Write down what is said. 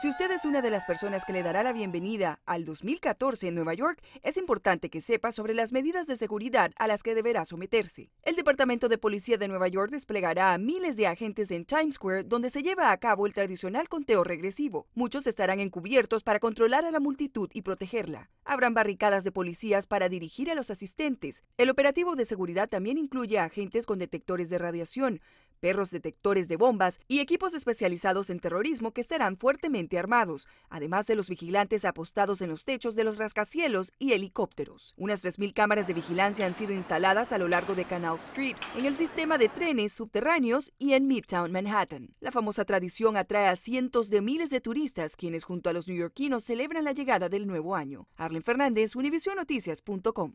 Si usted es una de las personas que le dará la bienvenida al 2014 en Nueva York, es importante que sepa sobre las medidas de seguridad a las que deberá someterse. El Departamento de Policía de Nueva York desplegará a miles de agentes en Times Square donde se lleva a cabo el tradicional conteo regresivo. Muchos estarán encubiertos para controlar a la multitud y protegerla. Habrán barricadas de policías para dirigir a los asistentes. El operativo de seguridad también incluye agentes con detectores de radiación, perros detectores de bombas y equipos especializados en terrorismo que estarán fuertemente armados, además de los vigilantes apostados en los techos de los rascacielos y helicópteros. Unas 3.000 cámaras de vigilancia han sido instaladas a lo largo de Canal Street, en el sistema de trenes subterráneos y en Midtown Manhattan. La famosa tradición atrae a cientos de miles de turistas, quienes junto a los neoyorquinos celebran la llegada del nuevo año. Arlen Fernández, univisionnoticias.com